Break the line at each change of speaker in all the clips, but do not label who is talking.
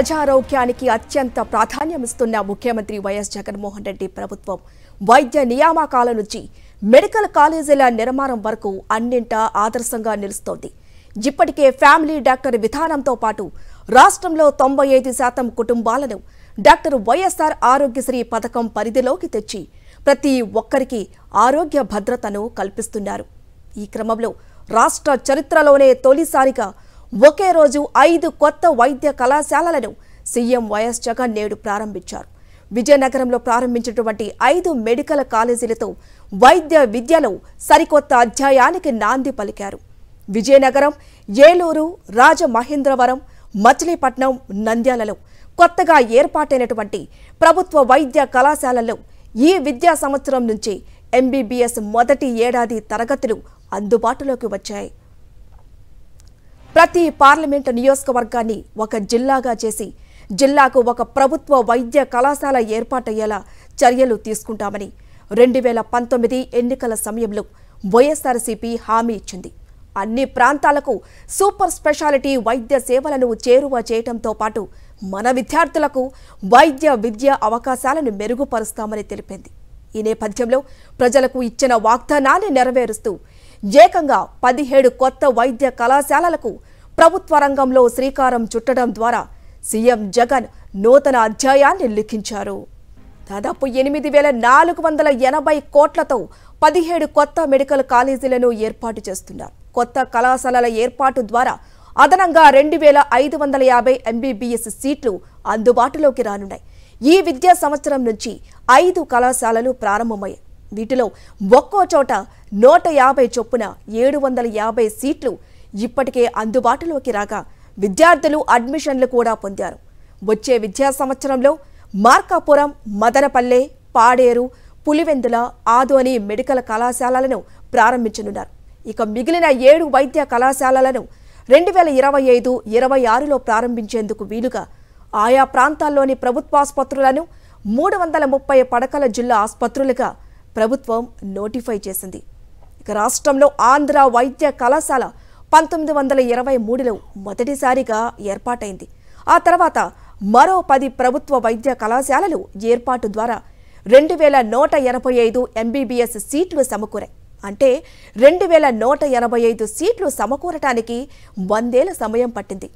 ప్రజారోగ్యానికి అత్యంత ప్రాధాన్యమిస్తున్న ముఖ్యమంత్రి వైఎస్ జగన్మోహన్ రెడ్డి ప్రభుత్వం వైద్య నియామకాల నుంచి మెడికల్ కాలేజీల నిర్మాణం వరకు అన్నింటా ఆదర్శంగా నిలుస్తోంది ఇప్పటికే ఫ్యామిలీ డాక్టర్ విధానంతో పాటు రాష్ట్రంలో తొంభై ఐదు శాతం కుటుంబాలను డాక్టర్ వైఎస్ఆర్ ఆరోగ్యశ్రీ పథకం పరిధిలోకి తెచ్చి ప్రతి ఒక్కరికి ఆరోగ్య భద్రతను కల్పిస్తున్నారు ఈ క్రమంలో రాష్ట్ర చరిత్రలోనే తొలిసారిగా ఒకే రోజు ఐదు కొత్త వైద్య కళాశాలలను సీఎం వైఎస్ జగన్ నేడు ప్రారంభించారు విజయనగరంలో ప్రారంభించినటువంటి ఐదు మెడికల్ కాలేజీలతో వైద్య విద్యలో సరికొత్త అధ్యాయానికి నాంది పలికారు విజయనగరం ఏలూరు రాజమహేంద్రవరం మచిలీపట్నం నంద్యాలలో కొత్తగా ఏర్పాటైనటువంటి ప్రభుత్వ వైద్య కళాశాలలో ఈ విద్యా సంవత్సరం నుంచి ఎంబీబీఎస్ మొదటి ఏడాది తరగతులు అందుబాటులోకి వచ్చాయి ప్రతి పార్లమెంటు నియోజకవర్గాన్ని ఒక జిల్లాగా చేసి జిల్లాకు ఒక ప్రభుత్వ వైద్య కళాశాల ఏర్పాటయ్యేలా చర్యలు తీసుకుంటామని రెండు వేల పంతొమ్మిది ఎన్నికల సమయంలో వైఎస్ఆర్సీపీ హామీ ఇచ్చింది అన్ని ప్రాంతాలకు సూపర్ స్పెషాలిటీ వైద్య సేవలను చేరువ చేయడంతో పాటు మన విద్యార్థులకు వైద్య విద్య అవకాశాలను మెరుగుపరుస్తామని తెలిపింది ఈ నేపథ్యంలో ప్రజలకు ఇచ్చిన వాగ్దానాన్ని నెరవేరుస్తూ ఏకంగా పదిహేడు కొత్త వైద్య కళాశాలలకు ప్రభుత్వ రంగంలో శ్రీకారం చుట్టడం ద్వారా సీఎం జగన్ నూతన అధ్యాయాన్ని లిఖించారు దాదాపు ఎనిమిది వేల నాలుగు వందల ఎనభై కోట్లతో పదిహేడు కొత్త మెడికల్ కాలేజీలను ఏర్పాటు చేస్తున్నారు కొత్త కళాశాలల ఏర్పాటు ద్వారా అదనంగా రెండు వేల ఐదు వందల యాభై ఎంబీబీఎస్ సీట్లు అందుబాటులోకి రానున్నాయి ఈ విద్యా సంవత్సరం నుంచి ఐదు కళాశాలలు ప్రారంభమయ్యాయి వీటిలో ఒక్కో చోట నూట యాభై చొప్పున ఏడు వందల యాభై సీట్లు ఇప్పటికే అందుబాటులోకి రాగా విద్యార్థులు అడ్మిషన్లు కూడా పొందారు వచ్చే విద్యా సంవత్సరంలో మార్కాపురం మదనపల్లె పాడేరు పులివెందుల ఆదోని మెడికల్ కళాశాలలను ప్రారంభించనున్నారు ఇక మిగిలిన ఏడు వైద్య కళాశాలలను రెండు వేల ఇరవై ఐదు ఇరవై ఆరులో ప్రారంభించేందుకు వీలుగా ఆయా ప్రాంతాల్లోని ప్రభుత్వాసుపత్రులను మూడు వందల ముప్పై పడకల జిల్లా ఆసుపత్రులుగా ప్రభుత్వం నోటిఫై చేసింది ఇక రాష్ట్రంలో ఆంధ్ర వైద్య కళాశాల పంతొమ్మిది వందల ఇరవై మూడులో మొదటిసారిగా ఏర్పాటైంది ఆ తర్వాత మరో పది ప్రభుత్వ వైద్య కళాశాలలు ఏర్పాటు ద్వారా రెండు వేల నూట ఎనభై ఐదు ఎంబీబీఎస్ సీట్లు సమకూరాయి అంటే రెండు వేల నూట ఎనభై ఐదు సీట్లు సమకూరటానికి వందేళ్ల సమయం పట్టింది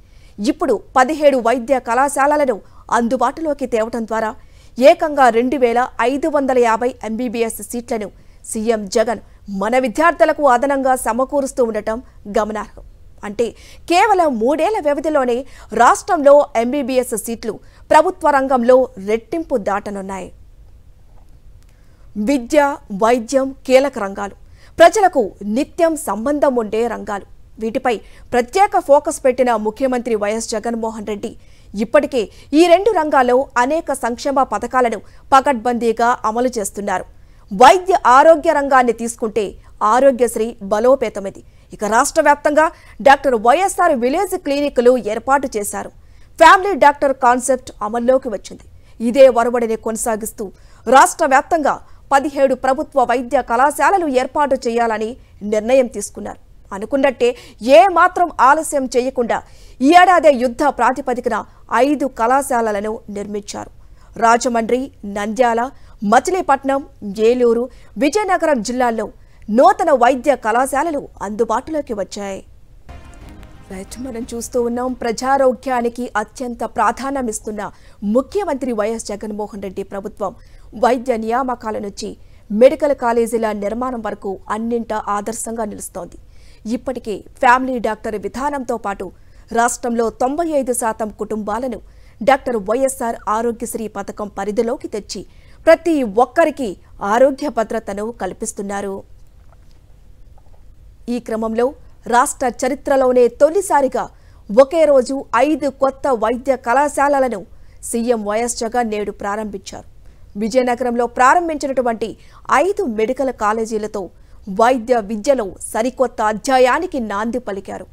ఇప్పుడు పదిహేడు వైద్య కళాశాలలను అందుబాటులోకి తేవటం ద్వారా ఏకంగా రెండు వేల ఐదు వందల యాభై ఎంబీబీఎస్ సీట్లను సీఎం జగన్ మన విద్యార్థులకు అదనంగా సమకూరుస్తూ ఉండటం గమనార్హం అంటే కేవలం మూడేళ్ల వ్యవధిలోనే రాష్ట్రంలో ఎంబీబీఎస్ సీట్లు ప్రభుత్వ రంగంలో రెట్టింపు దాటనున్నాయి విద్య వైద్యం కీలక రంగాలు ప్రజలకు నిత్యం సంబంధం ఉండే రంగాలు వీటిపై ప్రత్యేక ఫోకస్ పెట్టిన ముఖ్యమంత్రి వైఎస్ జగన్మోహన్ రెడ్డి ఇప్పటికే ఈ రెండు రంగాల్లో అనేక సంక్షేమ పథకాలను పకడ్బందీగా అమలు చేస్తున్నారు వైద్య ఆరోగ్య రంగాన్ని తీసుకుంటే ఆరోగ్యశ్రీ బలోపేతమిది ఇక రాష్ట్ర వ్యాప్తంగా డాక్టర్ వైఎస్ఆర్ విలేజ్ క్లినిక్లు ఏర్పాటు చేశారు ఫ్యామిలీ డాక్టర్ కాన్సెప్ట్ అమల్లోకి వచ్చింది ఇదే వరవడిని కొనసాగిస్తూ రాష్ట్ర వ్యాప్తంగా పదిహేడు ప్రభుత్వ వైద్య కళాశాలలు ఏర్పాటు చేయాలని నిర్ణయం తీసుకున్నారు అనుకున్నట్టే ఏ మాత్రం ఆలస్యం చేయకుండా ఈ ఏడాదే యుద్ధ ప్రాతిపదికన ఐదు కళాశాలలను నిర్మించారు రాజమండ్రి నంద్యాల మచిలీపట్నం ఏలూరు విజయనగరం జిల్లాల్లో నూతన వైద్య కళాశాలలు అందుబాటులోకి వచ్చాయి మనం చూస్తూ ఉన్నాం ప్రజారోగ్యానికి అత్యంత ప్రాధాన్యమిస్తున్న ముఖ్యమంత్రి వైఎస్ జగన్మోహన్ రెడ్డి ప్రభుత్వం వైద్య నియామకాల నుంచి మెడికల్ కాలేజీల నిర్మాణం వరకు అన్నింట ఆదర్శంగా నిలుస్తోంది ఇప్పటికే ఫ్యామిలీ డాక్టర్ విధానంతో పాటు రాష్ట్రంలో తొంభై ఐదు శాతం కుటుంబాలను డాక్టర్ వైఎస్ఆర్ ఆరోగ్యశ్రీ పథకం పరిధిలోకి తెచ్చి ప్రతి ఒక్కరికి ఆరోగ్య భద్రతను కల్పిస్తున్నారు ఈ క్రమంలో రాష్ట్ర చరిత్రలోనే తొలిసారిగా ఒకే రోజు ఐదు కొత్త వైద్య కళాశాలలను సీఎం వైఎస్ జగన్ నేడు ప్రారంభించారు విజయనగరంలో ప్రారంభించినటువంటి ఐదు మెడికల్ కాలేజీలతో వైద్య విద్యలో సరికొత్త అధ్యాయానికి నాంది పలికారు